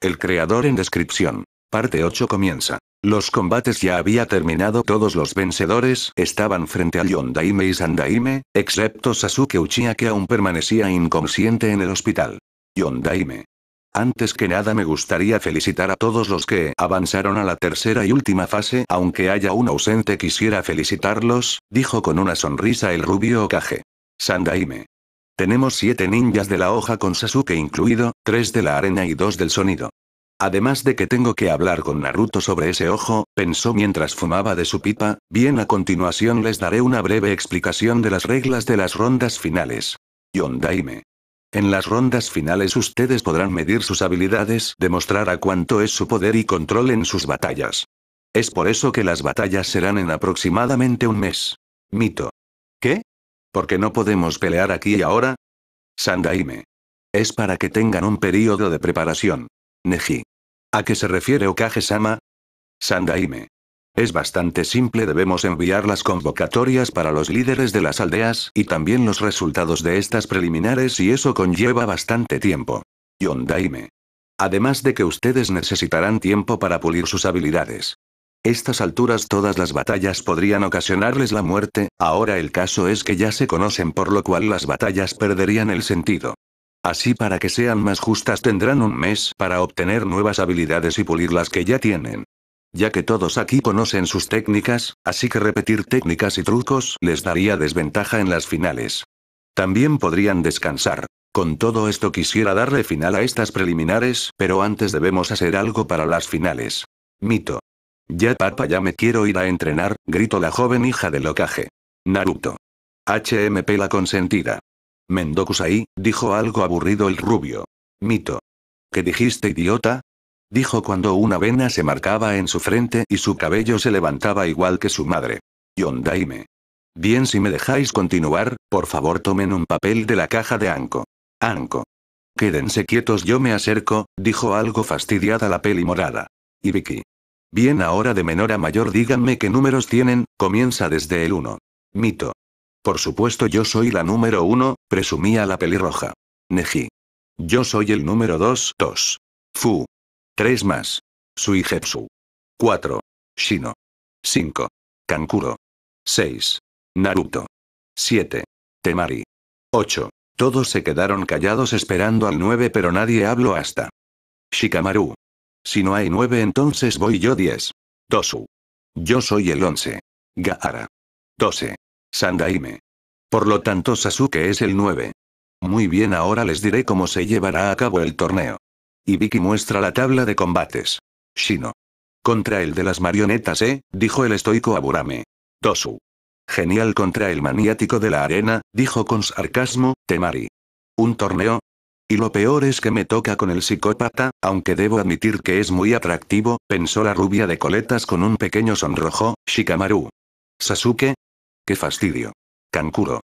El creador en descripción. Parte 8 comienza. Los combates ya había terminado, todos los vencedores estaban frente a Yondaime y Sandaime, excepto Sasuke Uchiha que aún permanecía inconsciente en el hospital. Yondaime. Antes que nada me gustaría felicitar a todos los que avanzaron a la tercera y última fase, aunque haya un ausente quisiera felicitarlos, dijo con una sonrisa el rubio Okage. Sandaime. Tenemos siete ninjas de la hoja con Sasuke incluido, tres de la arena y dos del sonido. Además de que tengo que hablar con Naruto sobre ese ojo, pensó mientras fumaba de su pipa, bien a continuación les daré una breve explicación de las reglas de las rondas finales. Yondaime. En las rondas finales ustedes podrán medir sus habilidades, demostrar a cuánto es su poder y control en sus batallas. Es por eso que las batallas serán en aproximadamente un mes. Mito. ¿Qué? ¿Porque no podemos pelear aquí y ahora? Sandaime. Es para que tengan un periodo de preparación. Neji. ¿A qué se refiere Okage-sama? Sandaime. Es bastante simple, debemos enviar las convocatorias para los líderes de las aldeas y también los resultados de estas preliminares y eso conlleva bastante tiempo. Yondaime. Además de que ustedes necesitarán tiempo para pulir sus habilidades. Estas alturas todas las batallas podrían ocasionarles la muerte, ahora el caso es que ya se conocen por lo cual las batallas perderían el sentido. Así para que sean más justas tendrán un mes para obtener nuevas habilidades y pulir las que ya tienen. Ya que todos aquí conocen sus técnicas, así que repetir técnicas y trucos les daría desventaja en las finales. También podrían descansar. Con todo esto quisiera darle final a estas preliminares, pero antes debemos hacer algo para las finales. Mito. Ya papá ya me quiero ir a entrenar, gritó la joven hija de Locaje. Naruto. HMP la consentida ahí, dijo algo aburrido el rubio. Mito. ¿Qué dijiste, idiota? Dijo cuando una vena se marcaba en su frente y su cabello se levantaba igual que su madre. Yondaime. Bien, si me dejáis continuar, por favor tomen un papel de la caja de Anko. Anko. Quédense quietos, yo me acerco, dijo algo fastidiada la peli morada. Ibiki. Bien, ahora de menor a mayor díganme qué números tienen, comienza desde el 1. Mito. Por supuesto yo soy la número uno, presumía la pelirroja. Neji. Yo soy el número dos, dos. Fu. Tres más. Suijetsu. Cuatro. Shino. Cinco. Kankuro. Seis. Naruto. Siete. Temari. Ocho. Todos se quedaron callados esperando al 9 pero nadie habló hasta. Shikamaru. Si no hay nueve entonces voy yo 10. Tosu. Yo soy el once. Gaara. 12. Sandaime. Por lo tanto Sasuke es el 9. Muy bien ahora les diré cómo se llevará a cabo el torneo. Ibiki muestra la tabla de combates. Shino. Contra el de las marionetas, ¿eh? dijo el estoico Aburame. Tosu. Genial contra el maniático de la arena, dijo con sarcasmo, Temari. ¿Un torneo? Y lo peor es que me toca con el psicópata, aunque debo admitir que es muy atractivo, pensó la rubia de coletas con un pequeño sonrojo, Shikamaru. Sasuke, Qué fastidio. Kankuro.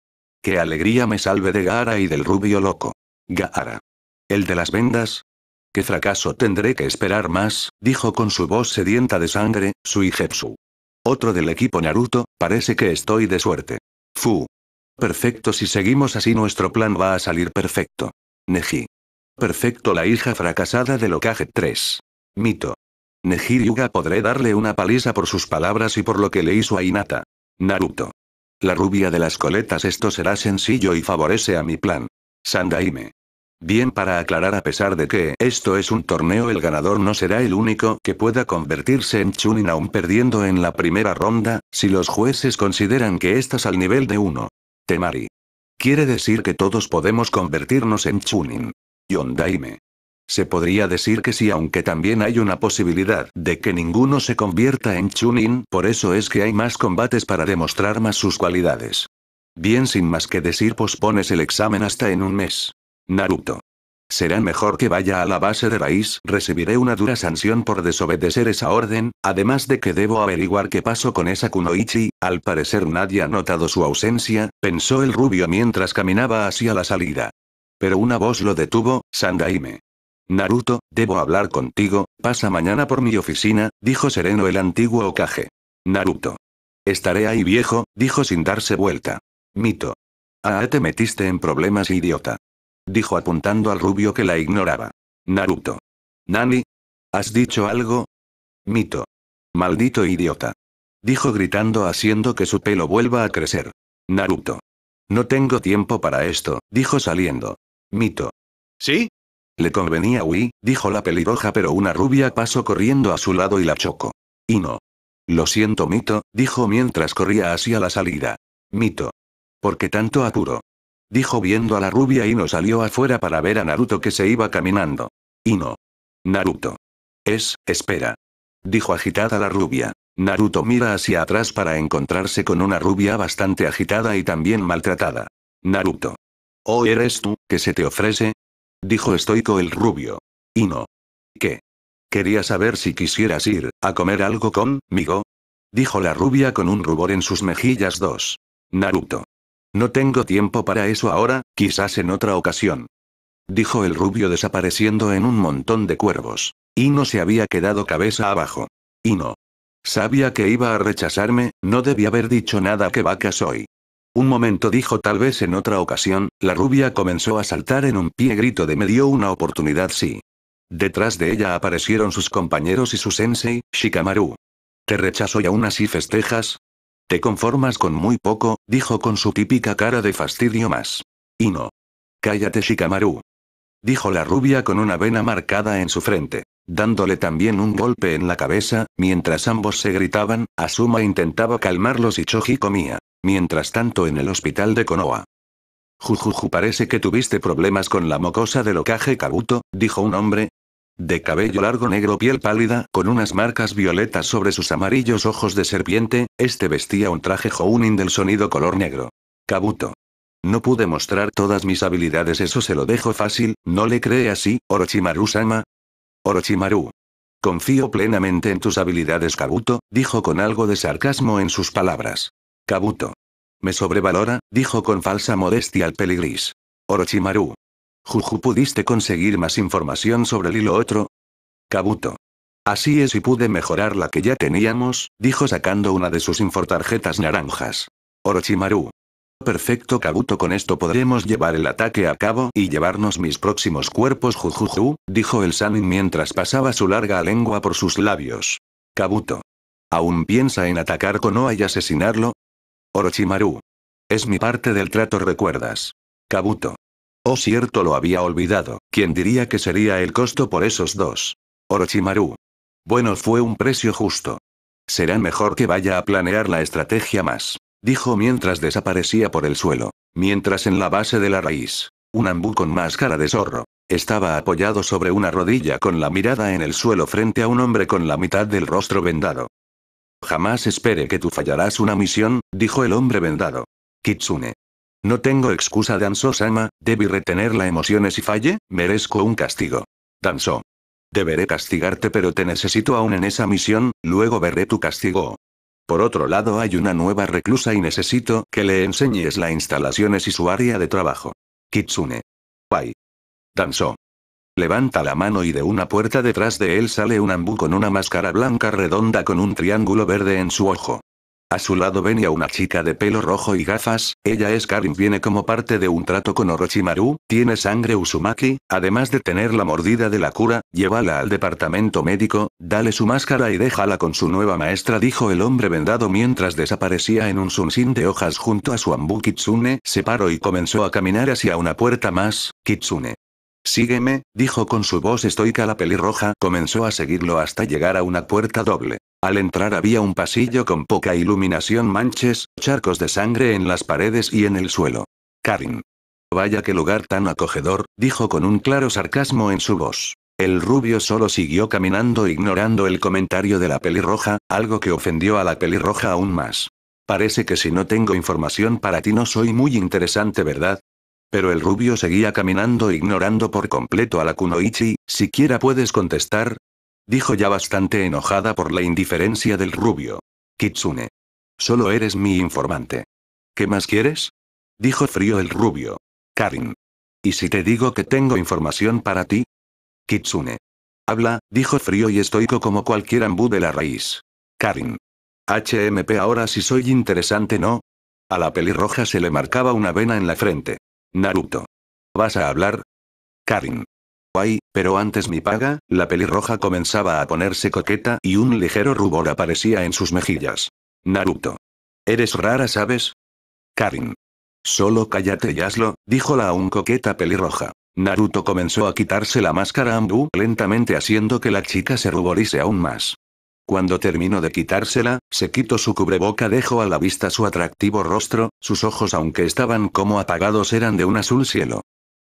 Qué alegría me salve de Gaara y del rubio loco. Gaara. El de las vendas, ¿Qué fracaso tendré que esperar más? dijo con su voz sedienta de sangre, Suigetsu. Otro del equipo Naruto, parece que estoy de suerte. Fu. Perfecto si seguimos así nuestro plan va a salir perfecto. Neji. Perfecto la hija fracasada de Okage 3. Mito. Neji Yuga podré darle una paliza por sus palabras y por lo que le hizo a Hinata. Naruto. La rubia de las coletas esto será sencillo y favorece a mi plan. Sandaime. Bien para aclarar a pesar de que esto es un torneo el ganador no será el único que pueda convertirse en Chunin aún perdiendo en la primera ronda, si los jueces consideran que estás al nivel de uno. Temari. Quiere decir que todos podemos convertirnos en Chunin. Yondaime. Se podría decir que sí, aunque también hay una posibilidad de que ninguno se convierta en Chunin, por eso es que hay más combates para demostrar más sus cualidades. Bien, sin más que decir, pospones el examen hasta en un mes. Naruto. Será mejor que vaya a la base de raíz, recibiré una dura sanción por desobedecer esa orden, además de que debo averiguar qué pasó con esa Kunoichi, al parecer nadie ha notado su ausencia, pensó el rubio mientras caminaba hacia la salida. Pero una voz lo detuvo, Sandaime. Naruto, debo hablar contigo, pasa mañana por mi oficina, dijo sereno el antiguo okaje. Naruto. Estaré ahí viejo, dijo sin darse vuelta. Mito. Ah, te metiste en problemas, idiota. Dijo apuntando al rubio que la ignoraba. Naruto. Nani. ¿Has dicho algo? Mito. Maldito idiota. Dijo gritando haciendo que su pelo vuelva a crecer. Naruto. No tengo tiempo para esto, dijo saliendo. Mito. ¿Sí? Le convenía Ui, dijo la pelirroja pero una rubia pasó corriendo a su lado y la chocó. Y no. Lo siento Mito, dijo mientras corría hacia la salida. Mito. ¿Por qué tanto apuro? Dijo viendo a la rubia y no salió afuera para ver a Naruto que se iba caminando. Y no. Naruto. Es, espera. Dijo agitada la rubia. Naruto mira hacia atrás para encontrarse con una rubia bastante agitada y también maltratada. Naruto. ¿O oh, eres tú, que se te ofrece? dijo estoico el rubio. Y no. ¿Qué? Quería saber si quisieras ir a comer algo conmigo. Dijo la rubia con un rubor en sus mejillas. dos. Naruto. No tengo tiempo para eso ahora, quizás en otra ocasión. Dijo el rubio desapareciendo en un montón de cuervos. Y no se había quedado cabeza abajo. Y no. Sabía que iba a rechazarme, no debía haber dicho nada que vaca soy. Un momento dijo tal vez en otra ocasión, la rubia comenzó a saltar en un pie grito de medio una oportunidad sí. Detrás de ella aparecieron sus compañeros y su sensei, Shikamaru. ¿Te rechazo y aún así festejas? Te conformas con muy poco, dijo con su típica cara de fastidio más. Y no. Cállate Shikamaru. Dijo la rubia con una vena marcada en su frente dándole también un golpe en la cabeza, mientras ambos se gritaban, Asuma intentaba calmarlos y Choji comía. Mientras tanto en el hospital de Konoha. Jujuju parece que tuviste problemas con la mocosa de ocaje Kabuto, dijo un hombre. De cabello largo negro piel pálida, con unas marcas violetas sobre sus amarillos ojos de serpiente, este vestía un traje Jounin del sonido color negro. Kabuto. No pude mostrar todas mis habilidades, eso se lo dejo fácil, ¿no le cree así, Orochimaru-sama? Orochimaru. Confío plenamente en tus habilidades, Kabuto, dijo con algo de sarcasmo en sus palabras. Kabuto. Me sobrevalora, dijo con falsa modestia el peligris. Orochimaru. Juju, ¿pudiste conseguir más información sobre el hilo otro? Kabuto. Así es y pude mejorar la que ya teníamos, dijo sacando una de sus infortarjetas naranjas. Orochimaru. Perfecto Kabuto con esto podremos llevar el ataque a cabo y llevarnos mis próximos cuerpos jujuju, dijo el Sanin mientras pasaba su larga lengua por sus labios. Kabuto. ¿Aún piensa en atacar Konoa y asesinarlo? Orochimaru. Es mi parte del trato recuerdas. Kabuto. Oh cierto lo había olvidado, ¿Quién diría que sería el costo por esos dos. Orochimaru. Bueno fue un precio justo. Será mejor que vaya a planear la estrategia más. Dijo mientras desaparecía por el suelo. Mientras en la base de la raíz. Un ambú con máscara de zorro. Estaba apoyado sobre una rodilla con la mirada en el suelo frente a un hombre con la mitad del rostro vendado. Jamás espere que tú fallarás una misión, dijo el hombre vendado. Kitsune. No tengo excusa, Danzo-sama, debí retener la emoción si falle, merezco un castigo. Danzo. Deberé castigarte pero te necesito aún en esa misión, luego veré tu castigo. Por otro lado hay una nueva reclusa y necesito que le enseñes las instalaciones y su área de trabajo. Kitsune. bye. Danzo. Levanta la mano y de una puerta detrás de él sale un ambú con una máscara blanca redonda con un triángulo verde en su ojo. A su lado venía una chica de pelo rojo y gafas, ella es Karin viene como parte de un trato con Orochimaru, tiene sangre Usumaki. además de tener la mordida de la cura, llévala al departamento médico, dale su máscara y déjala con su nueva maestra dijo el hombre vendado mientras desaparecía en un sunsin de hojas junto a su ambu Kitsune, se paró y comenzó a caminar hacia una puerta más, Kitsune. Sígueme, dijo con su voz estoica la pelirroja, comenzó a seguirlo hasta llegar a una puerta doble. Al entrar había un pasillo con poca iluminación, manches, charcos de sangre en las paredes y en el suelo. Karin. Vaya que lugar tan acogedor, dijo con un claro sarcasmo en su voz. El rubio solo siguió caminando ignorando el comentario de la pelirroja, algo que ofendió a la pelirroja aún más. Parece que si no tengo información para ti no soy muy interesante, ¿verdad? Pero el rubio seguía caminando ignorando por completo a la Kunoichi, ¿siquiera puedes contestar? Dijo ya bastante enojada por la indiferencia del rubio. Kitsune. Solo eres mi informante. ¿Qué más quieres? Dijo frío el rubio. Karin. ¿Y si te digo que tengo información para ti? Kitsune. Habla, dijo frío y estoico como cualquier ambú de la raíz. Karin. HMP ahora si soy interesante no. A la pelirroja se le marcaba una vena en la frente. Naruto. ¿Vas a hablar? Karin. Guay, pero antes mi paga, la pelirroja comenzaba a ponerse coqueta y un ligero rubor aparecía en sus mejillas. Naruto. Eres rara, ¿sabes? Karin. Solo cállate y hazlo, dijo la aún coqueta pelirroja. Naruto comenzó a quitarse la máscara Ambu lentamente haciendo que la chica se ruborice aún más. Cuando terminó de quitársela, se quitó su cubreboca, dejó a la vista su atractivo rostro, sus ojos aunque estaban como apagados eran de un azul cielo.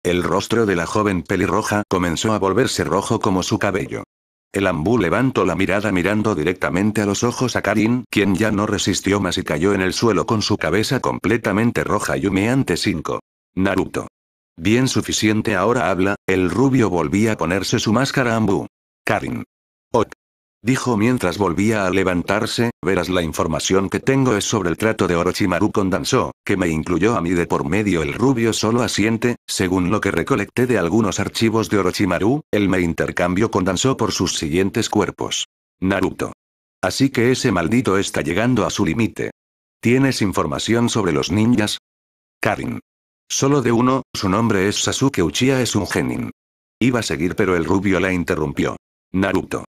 El rostro de la joven pelirroja comenzó a volverse rojo como su cabello. El ambú levantó la mirada mirando directamente a los ojos a Karin, quien ya no resistió más y cayó en el suelo con su cabeza completamente roja y humeante 5. Naruto. Bien suficiente ahora habla, el rubio volvía a ponerse su máscara ambú. Karin. Ok. Dijo mientras volvía a levantarse, verás la información que tengo es sobre el trato de Orochimaru con Danzo, que me incluyó a mí de por medio el rubio solo asiente, según lo que recolecté de algunos archivos de Orochimaru, él me intercambio con Danzo por sus siguientes cuerpos. Naruto. Así que ese maldito está llegando a su límite. ¿Tienes información sobre los ninjas? Karin. Solo de uno, su nombre es Sasuke Uchiha es un genin. Iba a seguir pero el rubio la interrumpió. Naruto.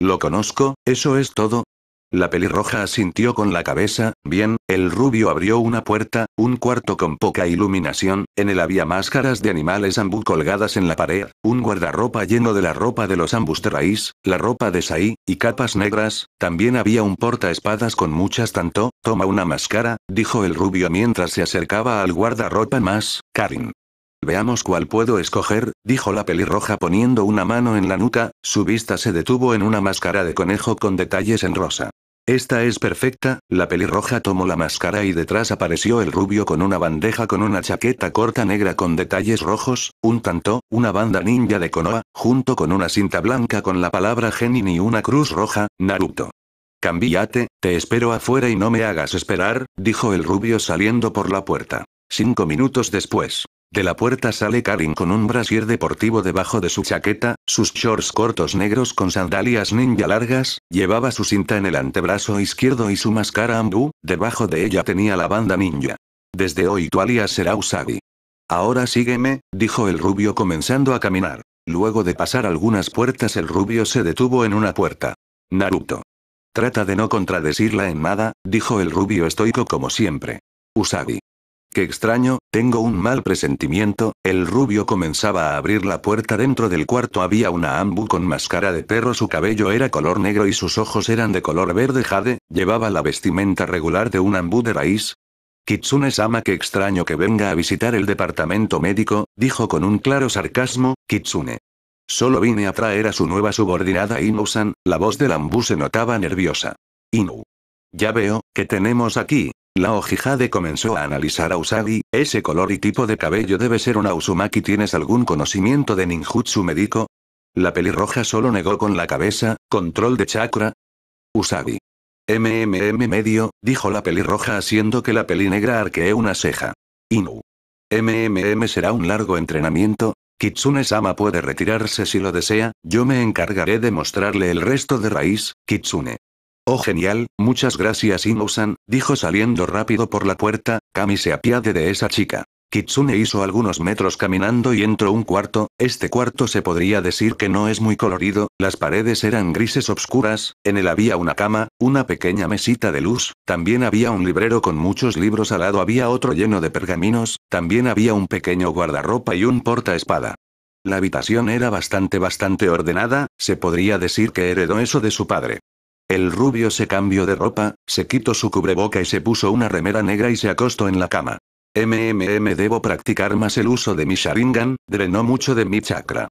Lo conozco, eso es todo. La pelirroja asintió con la cabeza, bien, el rubio abrió una puerta, un cuarto con poca iluminación, en él había máscaras de animales ambú colgadas en la pared, un guardarropa lleno de la ropa de los ambus de raíz, la ropa de Saí, y capas negras, también había un portaespadas con muchas tanto, toma una máscara, dijo el rubio mientras se acercaba al guardarropa más, Karin. Veamos cuál puedo escoger, dijo la pelirroja poniendo una mano en la nuca, su vista se detuvo en una máscara de conejo con detalles en rosa. Esta es perfecta, la pelirroja tomó la máscara y detrás apareció el rubio con una bandeja con una chaqueta corta negra con detalles rojos, un tanto, una banda ninja de Konoha, junto con una cinta blanca con la palabra Genin y una cruz roja, Naruto. Cambiate, te espero afuera y no me hagas esperar, dijo el rubio saliendo por la puerta. Cinco minutos después. De la puerta sale Karin con un brasier deportivo debajo de su chaqueta, sus shorts cortos negros con sandalias ninja largas, llevaba su cinta en el antebrazo izquierdo y su máscara ambú, debajo de ella tenía la banda ninja. Desde hoy tu alias será Usagi. Ahora sígueme, dijo el rubio comenzando a caminar. Luego de pasar algunas puertas el rubio se detuvo en una puerta. Naruto. Trata de no contradecirla en nada, dijo el rubio estoico como siempre. Usagi. Qué extraño, tengo un mal presentimiento, el rubio comenzaba a abrir la puerta dentro del cuarto había una ambu con máscara de perro su cabello era color negro y sus ojos eran de color verde jade, llevaba la vestimenta regular de un ambu de raíz, Kitsune-sama, qué extraño que venga a visitar el departamento médico, dijo con un claro sarcasmo, Kitsune. Solo vine a traer a su nueva subordinada Inu-san, la voz del ambu se notaba nerviosa. Inu. Ya veo, que tenemos aquí? La Ojihade comenzó a analizar a Usagi, ese color y tipo de cabello debe ser una Usumaki ¿tienes algún conocimiento de ninjutsu médico? La pelirroja solo negó con la cabeza, control de chakra. Usagi. MMM medio, dijo la pelirroja haciendo que la pelinegra arquee una ceja. Inu. MMM será un largo entrenamiento, Kitsune-sama puede retirarse si lo desea, yo me encargaré de mostrarle el resto de raíz, Kitsune. Oh genial, muchas gracias Inosan, dijo saliendo rápido por la puerta, Kami se apiade de esa chica. Kitsune hizo algunos metros caminando y entró un cuarto, este cuarto se podría decir que no es muy colorido, las paredes eran grises obscuras, en él había una cama, una pequeña mesita de luz, también había un librero con muchos libros al lado había otro lleno de pergaminos, también había un pequeño guardarropa y un portaespada. La habitación era bastante bastante ordenada, se podría decir que heredó eso de su padre. El rubio se cambió de ropa, se quitó su cubreboca y se puso una remera negra y se acostó en la cama. MMM debo practicar más el uso de mi Sharingan, drenó mucho de mi chakra.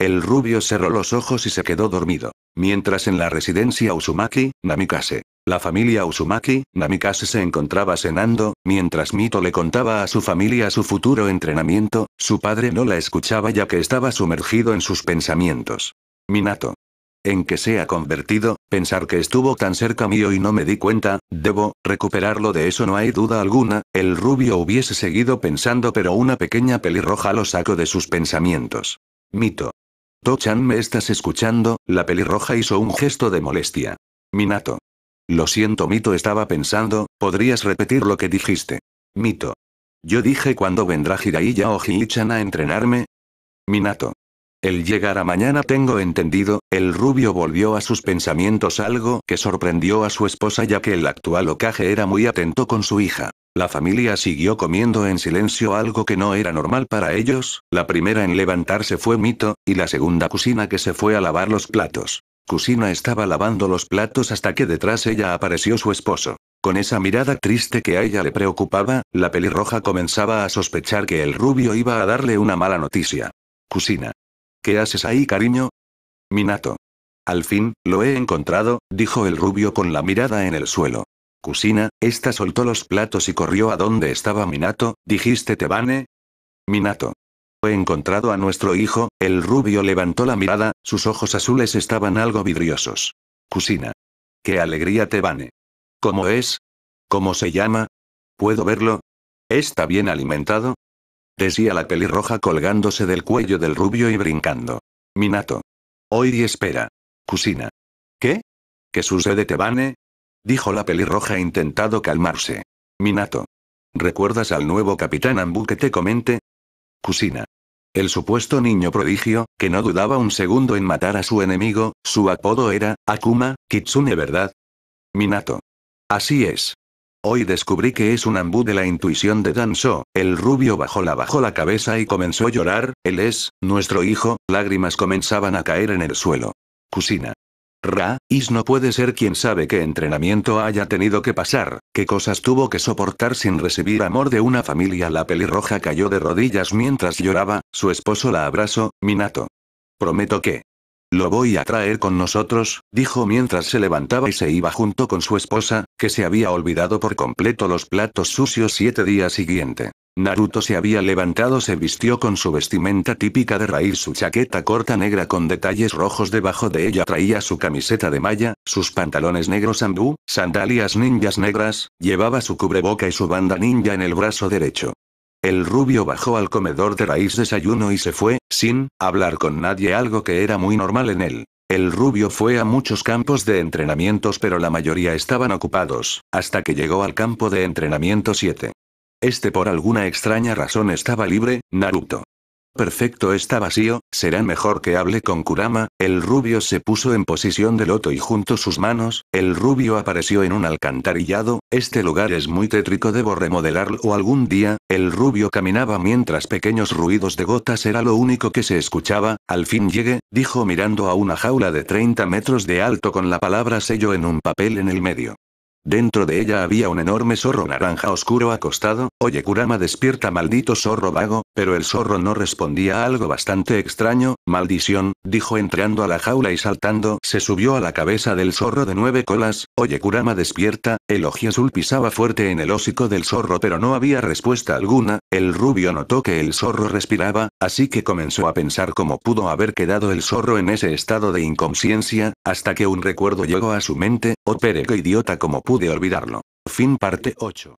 El rubio cerró los ojos y se quedó dormido. Mientras en la residencia Usumaki, Namikase. La familia Usumaki, Namikase se encontraba cenando, mientras Mito le contaba a su familia su futuro entrenamiento, su padre no la escuchaba ya que estaba sumergido en sus pensamientos. Minato en que se ha convertido, pensar que estuvo tan cerca mío y no me di cuenta, debo, recuperarlo de eso no hay duda alguna, el rubio hubiese seguido pensando pero una pequeña pelirroja lo sacó de sus pensamientos. Mito. Tochan me estás escuchando, la pelirroja hizo un gesto de molestia. Minato. Lo siento Mito estaba pensando, podrías repetir lo que dijiste. Mito. Yo dije cuando vendrá Jiraiya o Ji-chan a entrenarme. Minato. El llegar a mañana tengo entendido, el rubio volvió a sus pensamientos algo que sorprendió a su esposa ya que el actual ocaje era muy atento con su hija. La familia siguió comiendo en silencio algo que no era normal para ellos, la primera en levantarse fue Mito, y la segunda Cusina que se fue a lavar los platos. Cusina estaba lavando los platos hasta que detrás ella apareció su esposo. Con esa mirada triste que a ella le preocupaba, la pelirroja comenzaba a sospechar que el rubio iba a darle una mala noticia. Cusina. ¿Qué haces ahí, cariño? Minato. Al fin, lo he encontrado, dijo el rubio con la mirada en el suelo. Cusina, esta soltó los platos y corrió a donde estaba Minato, dijiste Tebane. Minato. He encontrado a nuestro hijo, el rubio levantó la mirada, sus ojos azules estaban algo vidriosos. Cusina. Qué alegría Tebane. ¿Cómo es? ¿Cómo se llama? ¿Puedo verlo? ¿Está bien alimentado? Decía la pelirroja colgándose del cuello del rubio y brincando. Minato. Hoy espera. Kusina. ¿Qué? ¿Qué sucede, Tebane? Dijo la pelirroja intentando calmarse. Minato. ¿Recuerdas al nuevo capitán Ambu que te comente? Kusina. El supuesto niño prodigio, que no dudaba un segundo en matar a su enemigo, su apodo era, Akuma, Kitsune, ¿verdad? Minato. Así es. Hoy descubrí que es un ambú de la intuición de Danzo. El rubio bajó la bajó la cabeza y comenzó a llorar. Él es, nuestro hijo. Lágrimas comenzaban a caer en el suelo. Cusina. Ra, Is no puede ser quien sabe qué entrenamiento haya tenido que pasar, qué cosas tuvo que soportar sin recibir amor de una familia. La pelirroja cayó de rodillas mientras lloraba, su esposo la abrazó, Minato. Prometo que, lo voy a traer con nosotros, dijo mientras se levantaba y se iba junto con su esposa, que se había olvidado por completo los platos sucios siete días siguiente. Naruto se había levantado, se vistió con su vestimenta típica de raíz, su chaqueta corta negra con detalles rojos debajo de ella traía su camiseta de malla, sus pantalones negros andú, sandalias ninjas negras, llevaba su cubreboca y su banda ninja en el brazo derecho. El rubio bajó al comedor de raíz desayuno y se fue, sin hablar con nadie, algo que era muy normal en él. El rubio fue a muchos campos de entrenamientos pero la mayoría estaban ocupados, hasta que llegó al campo de entrenamiento 7. Este por alguna extraña razón estaba libre, Naruto perfecto está vacío, será mejor que hable con Kurama, el rubio se puso en posición de loto y junto sus manos, el rubio apareció en un alcantarillado, este lugar es muy tétrico debo remodelarlo algún día, el rubio caminaba mientras pequeños ruidos de gotas era lo único que se escuchaba, al fin llegué, dijo mirando a una jaula de 30 metros de alto con la palabra sello en un papel en el medio. Dentro de ella había un enorme zorro naranja oscuro acostado. Oye, Kurama, despierta, maldito zorro vago. Pero el zorro no respondía a algo bastante extraño. Maldición, dijo entrando a la jaula y saltando. Se subió a la cabeza del zorro de nueve colas. Oye, Kurama, despierta. El azul pisaba fuerte en el hocico del zorro, pero no había respuesta alguna. El rubio notó que el zorro respiraba, así que comenzó a pensar cómo pudo haber quedado el zorro en ese estado de inconsciencia, hasta que un recuerdo llegó a su mente. Oh, idiota, como pude olvidarlo. Fin parte 8.